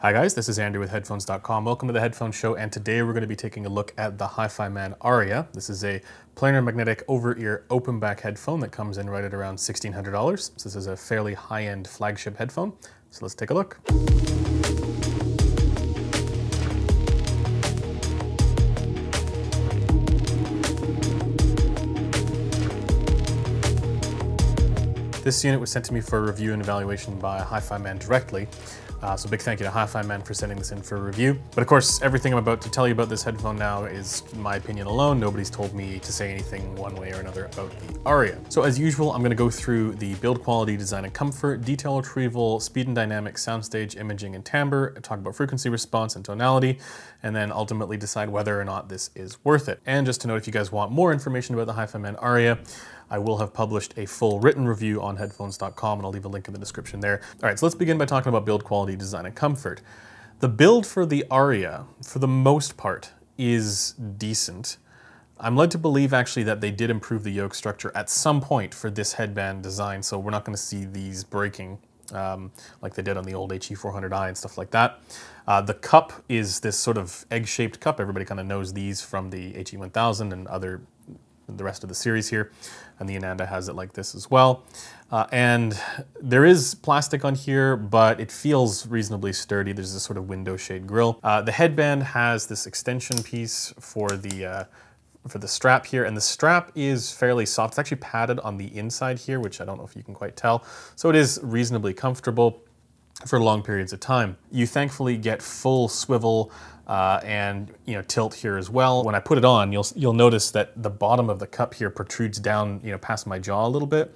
Hi guys, this is Andrew with Headphones.com. Welcome to the Headphone Show, and today we're going to be taking a look at the Hi-Fi Man Aria. This is a planar magnetic over-ear open-back headphone that comes in right at around $1,600. So this is a fairly high-end flagship headphone. So let's take a look. This unit was sent to me for review and evaluation by Hi-Fi Man directly. Uh, so big thank you to Hi-Fi Man for sending this in for review. But of course, everything I'm about to tell you about this headphone now is my opinion alone. Nobody's told me to say anything one way or another about the Aria. So as usual, I'm gonna go through the build quality, design and comfort, detail retrieval, speed and dynamics, soundstage, imaging and timbre, talk about frequency response and tonality, and then ultimately decide whether or not this is worth it. And just to note, if you guys want more information about the Hi-Fi Man Aria, I will have published a full written review on headphones.com and I'll leave a link in the description there. All right, so let's begin by talking about build quality, design, and comfort. The build for the Aria, for the most part, is decent. I'm led to believe actually that they did improve the yoke structure at some point for this headband design, so we're not gonna see these breaking um, like they did on the old HE400i and stuff like that. Uh, the cup is this sort of egg-shaped cup. Everybody kind of knows these from the HE1000 and other the rest of the series here and the Ananda has it like this as well. Uh, and there is plastic on here, but it feels reasonably sturdy. There's this sort of window shade grill. Uh, the headband has this extension piece for the uh, for the strap here, and the strap is fairly soft. It's actually padded on the inside here, which I don't know if you can quite tell. So it is reasonably comfortable for long periods of time. You thankfully get full swivel uh, and you know tilt here as well. When I put it on, you'll you'll notice that the bottom of the cup here protrudes down you know past my jaw a little bit.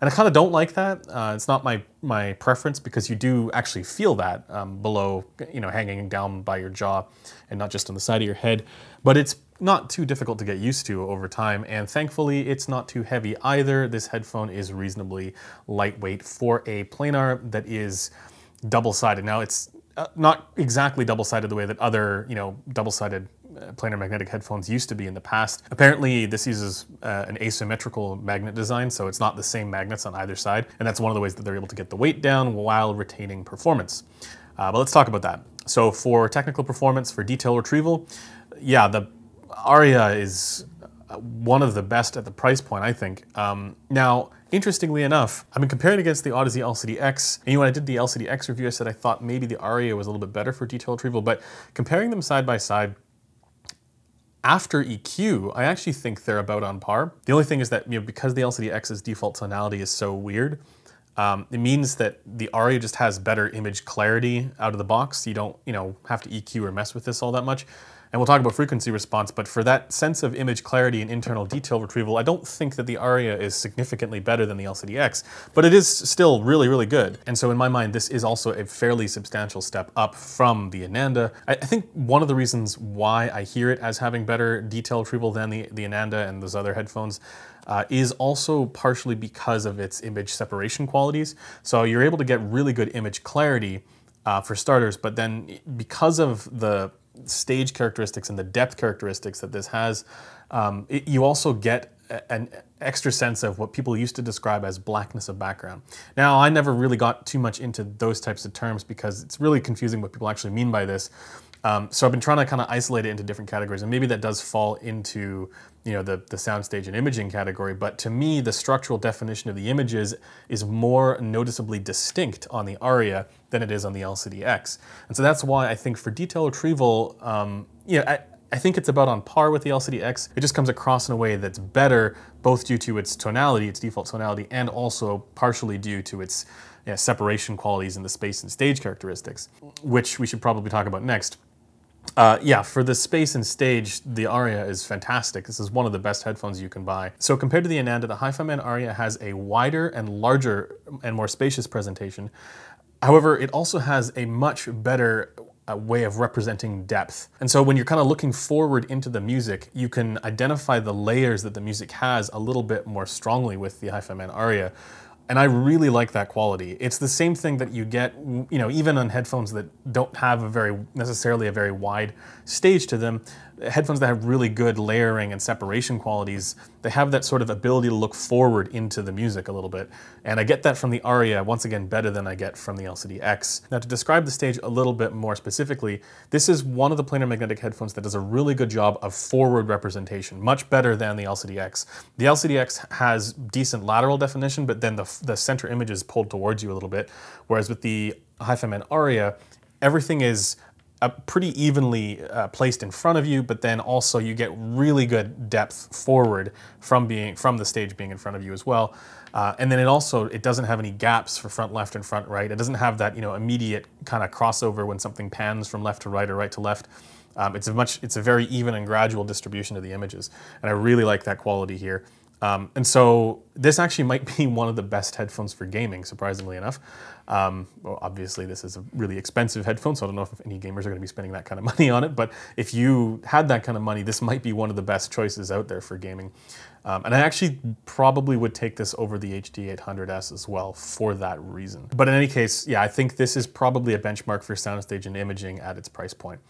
And I kind of don't like that. Uh, it's not my my preference because you do actually feel that um, below, you know, hanging down by your jaw, and not just on the side of your head. But it's not too difficult to get used to over time, and thankfully it's not too heavy either. This headphone is reasonably lightweight for a planar that is double-sided. Now it's uh, not exactly double-sided the way that other, you know, double-sided uh, planar magnetic headphones used to be in the past. Apparently, this uses uh, an asymmetrical magnet design, so it's not the same magnets on either side, and that's one of the ways that they're able to get the weight down while retaining performance. Uh, but let's talk about that. So for technical performance, for detail retrieval, yeah, the ARIA is one of the best at the price point, I think. Um, now, interestingly enough, I mean, comparing against the Odyssey LCD-X, and when I did the LCD-X review, I said I thought maybe the Aria was a little bit better for detail retrieval, but comparing them side by side, after EQ, I actually think they're about on par. The only thing is that you know, because the LCD-X's default tonality is so weird, um, it means that the Aria just has better image clarity out of the box. You don't, you know, have to EQ or mess with this all that much. And we'll talk about frequency response, but for that sense of image clarity and internal detail retrieval, I don't think that the ARIA is significantly better than the LCDX, but it is still really, really good. And so in my mind, this is also a fairly substantial step up from the Ananda. I, I think one of the reasons why I hear it as having better detail retrieval than the, the Ananda and those other headphones uh, is also partially because of its image separation qualities. So you're able to get really good image clarity uh, for starters, but then because of the stage characteristics and the depth characteristics that this has, um, it, you also get an extra sense of what people used to describe as blackness of background. Now, I never really got too much into those types of terms because it's really confusing what people actually mean by this. Um, so I've been trying to kind of isolate it into different categories, and maybe that does fall into you know the the soundstage and imaging category. But to me, the structural definition of the images is more noticeably distinct on the Aria than it is on the LCDX, and so that's why I think for detail retrieval, um, you know. I, I think it's about on par with the LCDX. It just comes across in a way that's better, both due to its tonality, its default tonality, and also partially due to its you know, separation qualities in the space and stage characteristics, which we should probably talk about next. Uh, yeah, for the space and stage, the Aria is fantastic. This is one of the best headphones you can buy. So compared to the Ananda, the HiFiMan Aria has a wider and larger and more spacious presentation. However, it also has a much better a uh, way of representing depth. And so when you're kind of looking forward into the music, you can identify the layers that the music has a little bit more strongly with the HiFiMan Aria. And I really like that quality. It's the same thing that you get, you know, even on headphones that don't have a very necessarily a very wide stage to them headphones that have really good layering and separation qualities, they have that sort of ability to look forward into the music a little bit. And I get that from the Aria, once again, better than I get from the LCD X. Now to describe the stage a little bit more specifically, this is one of the planar magnetic headphones that does a really good job of forward representation, much better than the LCD X. The LCD X has decent lateral definition, but then the, the center image is pulled towards you a little bit. Whereas with the HiFi Man Aria, everything is uh, pretty evenly uh, placed in front of you, but then also you get really good depth forward from being from the stage being in front of you as well. Uh, and then it also it doesn't have any gaps for front left and front right. It doesn't have that you know immediate kind of crossover when something pans from left to right or right to left. Um, it's a much it's a very even and gradual distribution of the images, and I really like that quality here. Um, and so this actually might be one of the best headphones for gaming, surprisingly enough. Um, well, obviously, this is a really expensive headphone, so I don't know if any gamers are going to be spending that kind of money on it. But if you had that kind of money, this might be one of the best choices out there for gaming. Um, and I actually probably would take this over the HD 800S as well for that reason. But in any case, yeah, I think this is probably a benchmark for soundstage and imaging at its price point.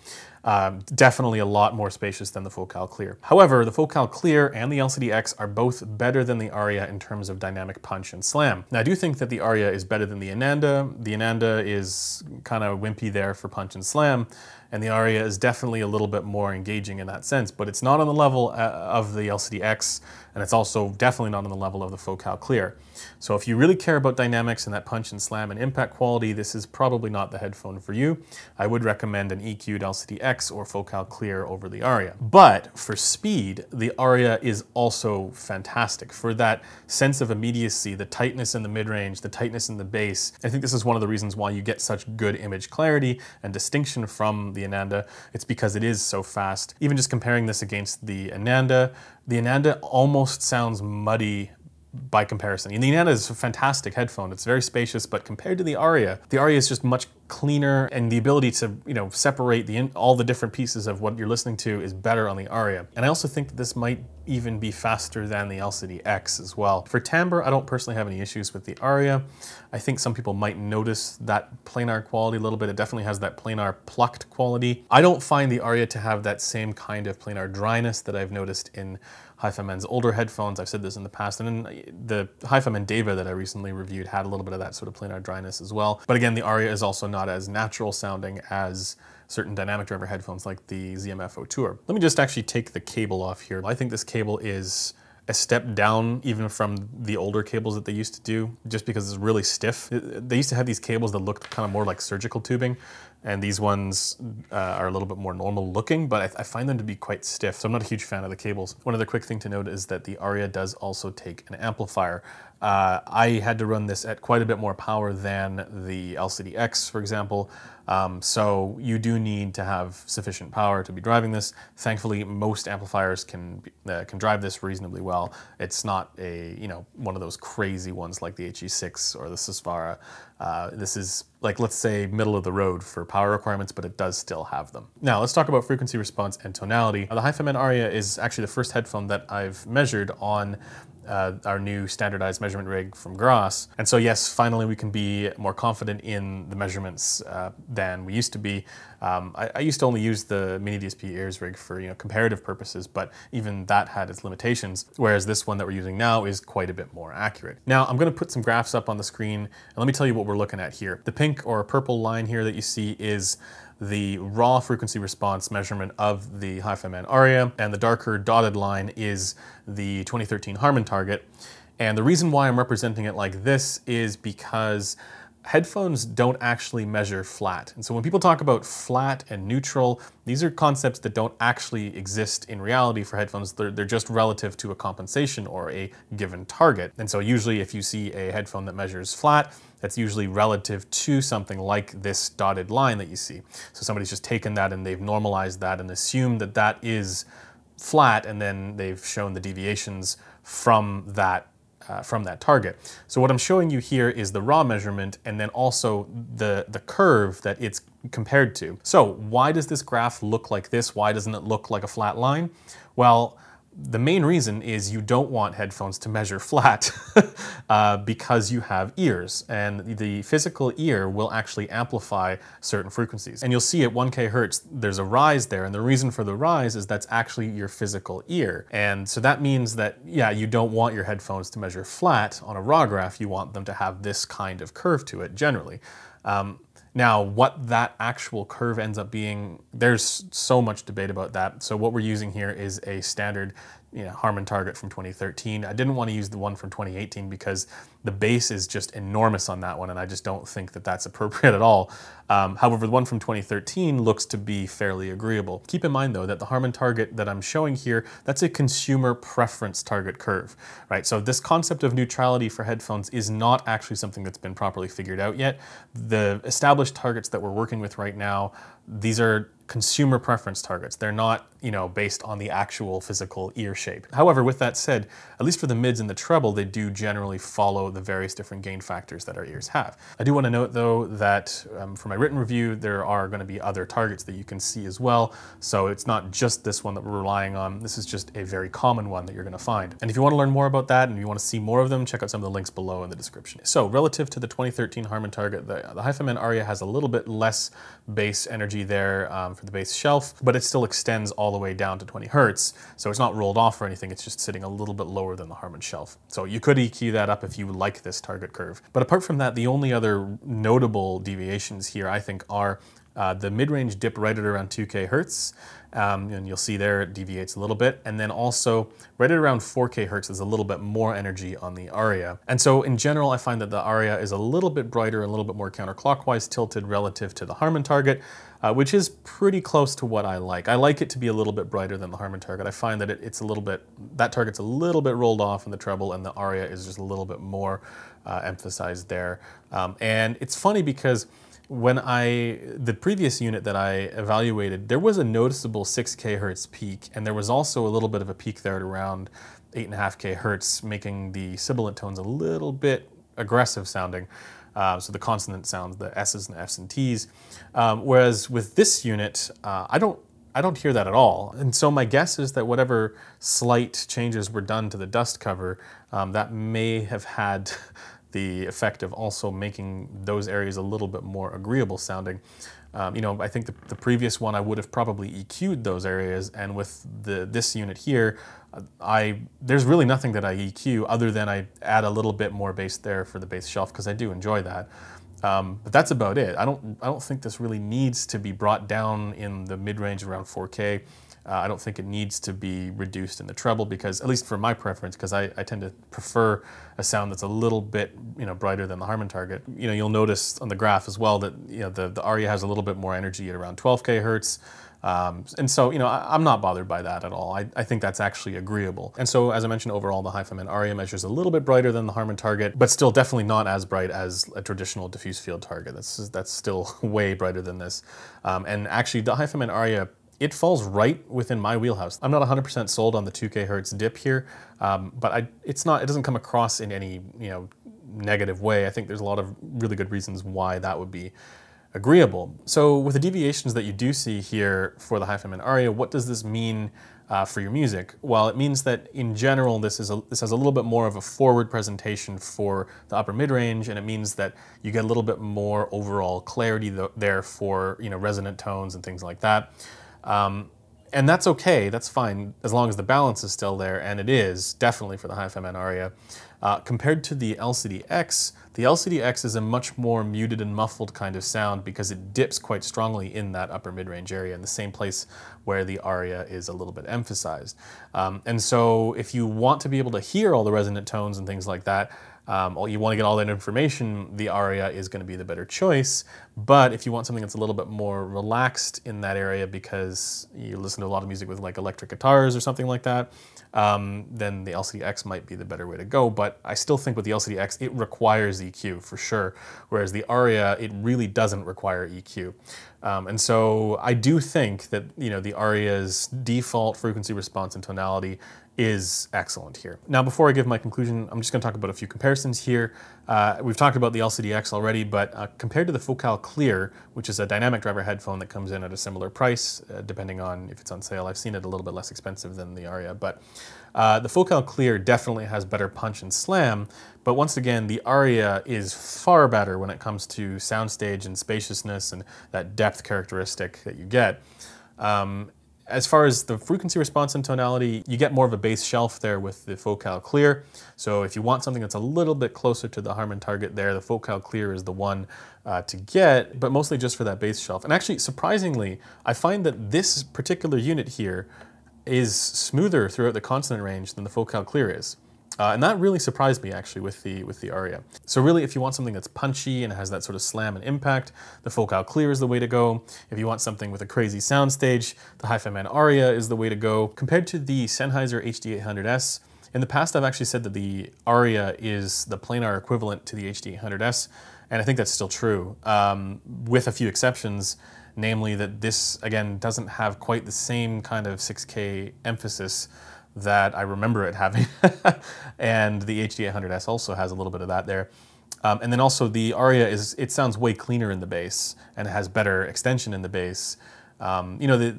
Um, definitely a lot more spacious than the Focal Clear. However, the Focal Clear and the LCD-X are both better than the Aria in terms of dynamic punch and slam. Now, I do think that the Aria is better than the Ananda, Ananda. The Ananda is kind of wimpy there for punch and slam and the Aria is definitely a little bit more engaging in that sense, but it's not on the level uh, of the LCD-X, and it's also definitely not on the level of the Focal Clear. So if you really care about dynamics and that punch and slam and impact quality, this is probably not the headphone for you. I would recommend an EQ'd LCD-X or Focal Clear over the Aria. But for speed, the Aria is also fantastic. For that sense of immediacy, the tightness in the mid-range, the tightness in the bass, I think this is one of the reasons why you get such good image clarity and distinction from the Ananda, it's because it is so fast. Even just comparing this against the Ananda, the Ananda almost sounds muddy by comparison. And the Nana is a fantastic headphone. It's very spacious, but compared to the Aria, the Aria is just much cleaner and the ability to, you know, separate the all the different pieces of what you're listening to is better on the Aria. And I also think that this might even be faster than the LCD X as well. For timbre, I don't personally have any issues with the Aria. I think some people might notice that planar quality a little bit. It definitely has that planar plucked quality. I don't find the Aria to have that same kind of planar dryness that I've noticed in Haifa Men's older headphones. I've said this in the past. And the Haifa Men Deva that I recently reviewed had a little bit of that sort of planar dryness as well. But again, the Aria is also not as natural sounding as certain dynamic driver headphones like the ZMF Tour. Let me just actually take the cable off here. I think this cable is a step down even from the older cables that they used to do just because it's really stiff. They used to have these cables that looked kind of more like surgical tubing and these ones uh, are a little bit more normal looking, but I, I, find them to be quite stiff, so I'm not a huge fan of the cables. One other quick thing to note is that the Aria does also take an amplifier. Uh, I had to run this at quite a bit more power than the LCD-X, for example, um, so you do need to have sufficient power to be driving this. Thankfully, most amplifiers can uh, can drive this reasonably well. It's not a you know one of those crazy ones like the HE6 or the Susvara. Uh, this is like let's say middle of the road for power requirements, but it does still have them. Now let's talk about frequency response and tonality. Now, the HiFiMan Aria is actually the first headphone that I've measured on uh, our new standardized measurement rig from Gross. And so yes, finally we can be more confident in the measurements uh, than we used to be. Um, I, I, used to only use the Mini DSP Ears rig for you know comparative purposes, but even that had its limitations, whereas this one that we're using now is quite a bit more accurate. Now I'm gonna put some graphs up on the screen and let me tell you what we're looking at here. The pink or purple line here that you see is the raw frequency response measurement of the Hi-Fi Man ARIA, and the darker dotted line is the 2013 Harman target. And the reason why I'm representing it like this is because headphones don't actually measure flat. And so when people talk about flat and neutral, these are concepts that don't actually exist in reality for headphones. They're, they're, just relative to a compensation or a given target. And so usually if you see a headphone that measures flat, that's usually relative to something like this dotted line that you see. So somebody's just taken that and they've normalized that and assumed that that is flat and then they've shown the deviations from that uh, from that target. So what I'm showing you here is the raw measurement and then also the, the curve that it's compared to. So why does this graph look like this? Why doesn't it look like a flat line? Well, the main reason is you don't want headphones to measure flat uh, because you have ears and the physical ear will actually amplify certain frequencies. And you'll see at 1k hertz, there's a rise there. And the reason for the rise is that's actually your physical ear. And so that means that, yeah, you don't want your headphones to measure flat on a raw graph. You want them to have this kind of curve to it generally. Um, now, what that actual curve ends up being, there's so much debate about that. So what we're using here is a standard you know, Harmon Target from 2013. I didn't want to use the one from 2018 because the base is just enormous on that one, and I just don't think that that's appropriate at all. Um, however, the one from 2013 looks to be fairly agreeable. Keep in mind though that the Harmon Target that I'm showing here, that's a consumer preference target curve, right? So this concept of neutrality for headphones is not actually something that's been properly figured out yet. The established targets that we're working with right now, these are consumer preference targets. They're not, you know, based on the actual physical ear shape. However, with that said, at least for the mids and the treble, they do generally follow the various different gain factors that our ears have. I do want to note though that um, for my written review, there are going to be other targets that you can see as well. So it's not just this one that we're relying on. This is just a very common one that you're going to find. And if you want to learn more about that and you want to see more of them, check out some of the links below in the description. So relative to the 2013 Harman target, the, the Hyphaman Aria has a little bit less bass energy there. Um, for the base shelf, but it still extends all the way down to 20 hertz. So it's not rolled off or anything, it's just sitting a little bit lower than the Harman shelf. So you could EQ that up if you like this target curve. But apart from that, the only other notable deviations here, I think, are uh, the mid-range dip right at around 2K hertz, um, and you'll see there it deviates a little bit. And then also right at around 4K hertz is a little bit more energy on the Aria. And so in general, I find that the Aria is a little bit brighter and a little bit more counterclockwise tilted relative to the Harman target, uh, which is pretty close to what I like. I like it to be a little bit brighter than the Harman target. I find that it, it's a little bit, that target's a little bit rolled off in the treble and the Aria is just a little bit more uh, emphasized there. Um, and it's funny because when I, the previous unit that I evaluated, there was a noticeable 6 kHz peak, and there was also a little bit of a peak there at around 8.5 kHz, making the sibilant tones a little bit aggressive sounding. Uh, so the consonant sounds, the S's and F's and T's. Um, whereas with this unit, uh, I don't I don't hear that at all. And so my guess is that whatever slight changes were done to the dust cover, um, that may have had the effect of also making those areas a little bit more agreeable sounding. Um, you know, I think the, the, previous one I would have probably EQ'd those areas, and with the this unit here, uh, I there's really nothing that I EQ other than I add a little bit more bass there for the bass shelf because I do enjoy that. Um, but that's about it. I don't I don't think this really needs to be brought down in the mid range around 4K. Uh, I don't think it needs to be reduced in the treble because, at least for my preference, because I, I, tend to prefer a sound that's a little bit you know brighter than the Harmon target. You know, you'll notice on the graph as well that you know the, the aria has a little bit more energy at around 12k hertz. Um, and so, you know, I, am not bothered by that at all. I, I, think that's actually agreeable. And so, as I mentioned, overall, the Hyphaman Aria measures a little bit brighter than the Harman target, but still definitely not as bright as a traditional diffuse field target. That's, that's still way brighter than this. Um, and actually, the Hyphaman Aria it falls right within my wheelhouse. I'm not 100% sold on the 2K hertz dip here, um, but I, it's not, it doesn't come across in any, you know, negative way. I think there's a lot of really good reasons why that would be agreeable. So with the deviations that you do see here for the hyphen and aria, what does this mean uh, for your music? Well, it means that in general, this, is a, this has a little bit more of a forward presentation for the upper mid-range, and it means that you get a little bit more overall clarity th there for you know resonant tones and things like that. Um, and that's okay, that's fine, as long as the balance is still there, and it is, definitely for the high FMN Aria. Uh, compared to the LCD-X, the LCD-X is a much more muted and muffled kind of sound because it dips quite strongly in that upper mid-range area in the same place where the aria is a little bit emphasized. Um, and so if you want to be able to hear all the resonant tones and things like that, um, you want to get all that information, the Aria is going to be the better choice. But if you want something that's a little bit more relaxed in that area because you listen to a lot of music with like electric guitars or something like that, um, then the LCDX might be the better way to go. But I still think with the LCDX, it requires EQ for sure, whereas the Aria, it really doesn't require EQ. Um, and so I do think that you know the Aria's default frequency response and tonality is excellent here. Now, before I give my conclusion, I'm just going to talk about a few comparisons here. Uh, we've talked about the LCDX already, but uh, compared to the Focal Clear, which is a dynamic driver headphone that comes in at a similar price, uh, depending on if it's on sale. I've seen it a little bit less expensive than the Aria, but uh, the Focal Clear definitely has better punch and slam. But once again, the Aria is far better when it comes to soundstage and spaciousness and that depth characteristic that you get. Um, as far as the frequency response and tonality, you get more of a bass shelf there with the Focal Clear. So if you want something that's a little bit closer to the Harman target there, the Focal Clear is the one uh, to get, but mostly just for that bass shelf. And actually, surprisingly, I find that this particular unit here is smoother throughout the consonant range than the Focal Clear is. Uh, and that really surprised me actually with the with the aria. So really, if you want something that's punchy and has that sort of slam and impact, the Focal Clear is the way to go. If you want something with a crazy soundstage, the Hi-Fi Man aria is the way to go. Compared to the Sennheiser HD800S, in the past I've actually said that the aria is the planar equivalent to the HD800S, and I think that's still true, um, with a few exceptions namely that this, again, doesn't have quite the same kind of 6K emphasis that I remember it having. and the HD800S also has a little bit of that there. Um, and then also the Aria is, it sounds way cleaner in the bass and it has better extension in the bass. Um, you know, the,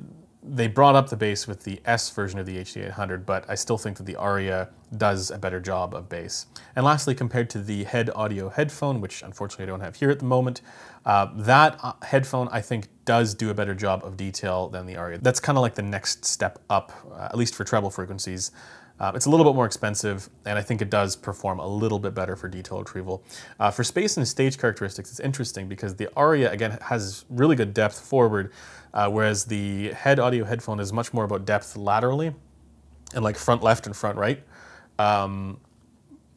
they brought up the bass with the S version of the HD800, but I still think that the Aria does a better job of bass. And lastly, compared to the head audio headphone, which unfortunately I don't have here at the moment, uh, that uh, headphone I think does do a better job of detail than the Aria. That's kind of like the next step up, uh, at least for treble frequencies, uh, it's a little bit more expensive, and I think it does perform a little bit better for detail retrieval. Uh, for space and stage characteristics, it's interesting because the Aria, again, has really good depth forward, uh, whereas the head audio headphone is much more about depth laterally and like front left and front right. Um,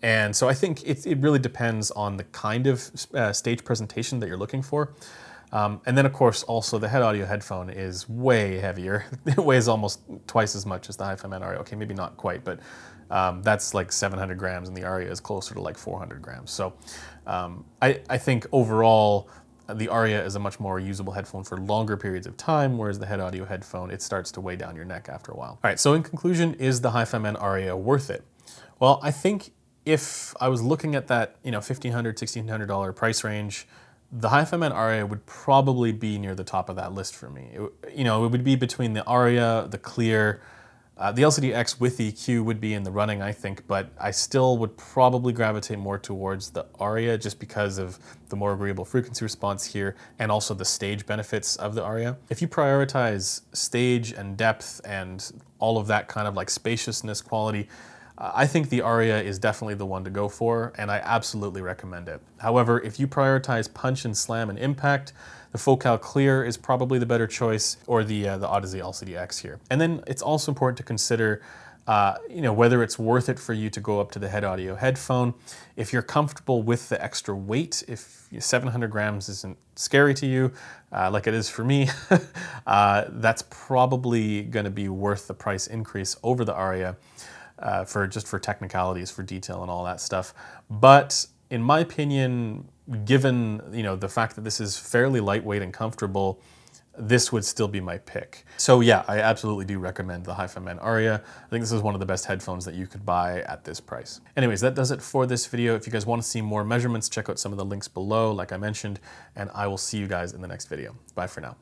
and so I think it, it, really depends on the kind of uh, stage presentation that you're looking for. Um, and then of course also the head audio headphone is way heavier. it weighs almost twice as much as the Hi-Fi Man Aria. Okay, maybe not quite, but um, that's like 700 grams and the Aria is closer to like 400 grams. So um, I, I, think overall uh, the Aria is a much more usable headphone for longer periods of time, whereas the head audio headphone, it starts to weigh down your neck after a while. All right, so in conclusion, is the Hi-Fi Man Aria worth it? Well, I think if I was looking at that, you know, $1,500, $1,600 price range, the Hyphen and Aria would probably be near the top of that list for me. It, you know, it would be between the Aria, the Clear, uh, the LCDX with EQ would be in the running, I think, but I still would probably gravitate more towards the Aria just because of the more agreeable frequency response here and also the stage benefits of the Aria. If you prioritize stage and depth and all of that kind of like spaciousness quality, I think the Aria is definitely the one to go for, and I absolutely recommend it. However, if you prioritize punch and slam and impact, the Focal Clear is probably the better choice, or the, uh, the Odyssey LCDX here. And then it's also important to consider uh, you know, whether it's worth it for you to go up to the head audio headphone. If you're comfortable with the extra weight, if 700 grams isn't scary to you, uh, like it is for me, uh, that's probably gonna be worth the price increase over the Aria uh, for just for technicalities, for detail and all that stuff. But in my opinion, given you know the fact that this is fairly lightweight and comfortable, this would still be my pick. So yeah, I absolutely do recommend the Hi-Fi Man Aria. I think this is one of the best headphones that you could buy at this price. Anyways, that does it for this video. If you guys want to see more measurements, check out some of the links below, like I mentioned, and I will see you guys in the next video. Bye for now.